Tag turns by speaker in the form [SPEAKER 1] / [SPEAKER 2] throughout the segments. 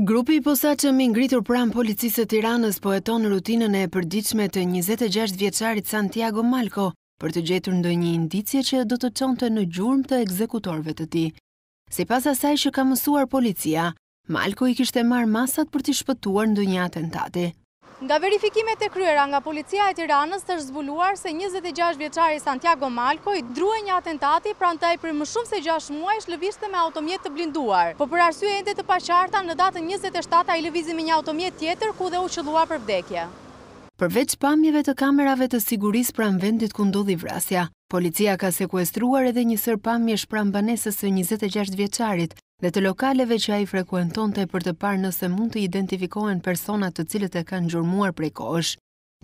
[SPEAKER 1] Grupi i posa që ngritur pram policisë të tiranës po eton rutinën e përdiqme të 26 vjeqarit Santiago Malko për të gjetur ndoj një indicje që do të çonte të në gjurëm të ekzekutorve të ti. Se pas asaj që ka mësuar policia, Malko i kishtë e masat për të shpëtuar ndoj një atentati.
[SPEAKER 2] Nga verifikimet e kryera nga policia e tiranës të zbuluar se 26 vjeqari Santiago Malko i druhe një atentati pra në taj për më shumë se 6 muaj shlëvishte me automjet të blinduar, po për arsye endet të paqarta në datën 27 a i lëvizim një automjet tjetër ku dhe u qëllua për vdekje.
[SPEAKER 1] Përveç pamjeve të kamerave të siguris pra në vendit ku ndodhi vrasja, policia ka sekuestruar edhe njësër pamjesh pra në banesës e 26 vjeqarit dhe të lokaleve që a i frekuenton të e për të parë nëse mund të identifikohen personat të cilët e kanë gjurmuar prej kosh.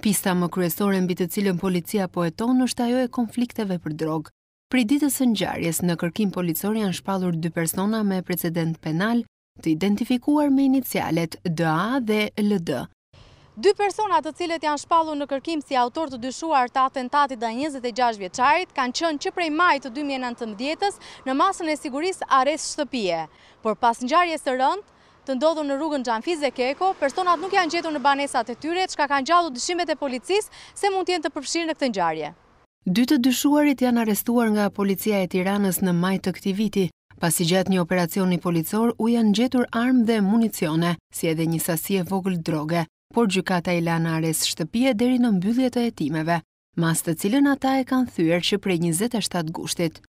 [SPEAKER 1] Pista më kryesore mbi të cilën policia po e tonë është ajo e konflikteve për drogë. Pri ditës nxarjes, në kërkim policori janë shpalur dy persona me precedent penal të identifikuar me inicialet DA dhe LD.
[SPEAKER 2] Dy personat të cilët janë shpalu në kërkim si autor të dyshuar të atentatit dhe 26 vjeqarit, kanë qënë që prej majtë të 2019-ës në masën e siguris ares shtëpije. Por pas një gjarje së rënd, të ndodhu në rrugën Gjanfiz dhe Keko, personat nuk janë gjetu në banesat e tyre, që ka kanë gjallu dyshimet e policis se mund tjenë të përpshirë në këtë njarje.
[SPEAKER 1] Dy të dyshuarit janë arestuar nga policia e tiranës në maj të këti viti. Pas i gjatë një operacioni policor, u janë gjetur armë dhe municione, si edhe një sasje vogël droge por gjykata i lanë ares shtëpia deri në mbyllje të jetimeve, mas të cilën ata e kanë thyër që prej 27 gushtit.